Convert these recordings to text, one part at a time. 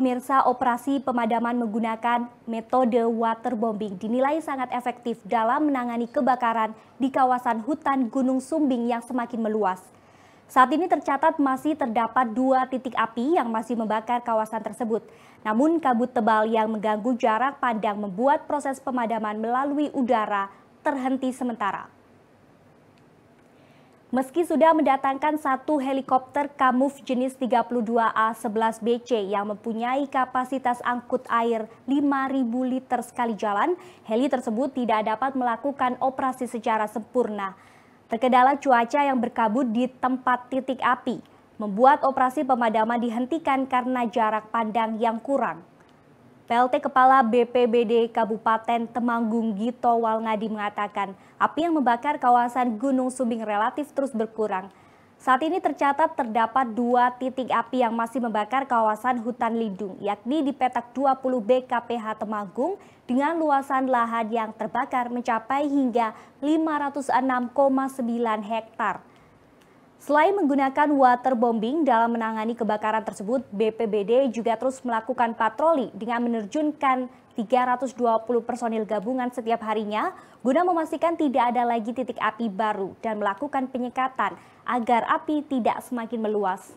Pemirsa, operasi pemadaman menggunakan metode waterbombing dinilai sangat efektif dalam menangani kebakaran di kawasan hutan Gunung Sumbing yang semakin meluas. Saat ini tercatat masih terdapat dua titik api yang masih membakar kawasan tersebut. Namun kabut tebal yang mengganggu jarak pandang membuat proses pemadaman melalui udara terhenti sementara. Meski sudah mendatangkan satu helikopter Kamuf jenis 32A11BC yang mempunyai kapasitas angkut air 5.000 liter sekali jalan, heli tersebut tidak dapat melakukan operasi secara sempurna. Terkendala cuaca yang berkabut di tempat titik api, membuat operasi pemadaman dihentikan karena jarak pandang yang kurang. PLT Kepala BPBD Kabupaten Temanggung Gito Walngadi mengatakan api yang membakar kawasan Gunung Sumbing relatif terus berkurang. Saat ini tercatat terdapat dua titik api yang masih membakar kawasan hutan lindung, yakni di petak 20 BKPH Temanggung dengan luasan lahan yang terbakar mencapai hingga 506,9 hektar. Selain menggunakan waterbombing dalam menangani kebakaran tersebut, BPBD juga terus melakukan patroli dengan menerjunkan 320 personil gabungan setiap harinya guna memastikan tidak ada lagi titik api baru dan melakukan penyekatan agar api tidak semakin meluas.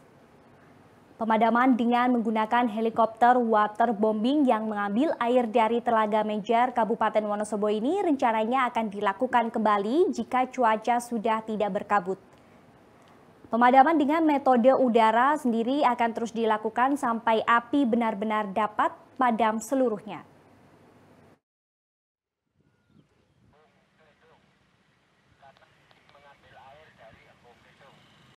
Pemadaman dengan menggunakan helikopter waterbombing yang mengambil air dari Telaga Mejer, Kabupaten Wonosobo ini rencananya akan dilakukan kembali jika cuaca sudah tidak berkabut. Pemadaman dengan metode udara sendiri akan terus dilakukan sampai api benar-benar dapat padam seluruhnya.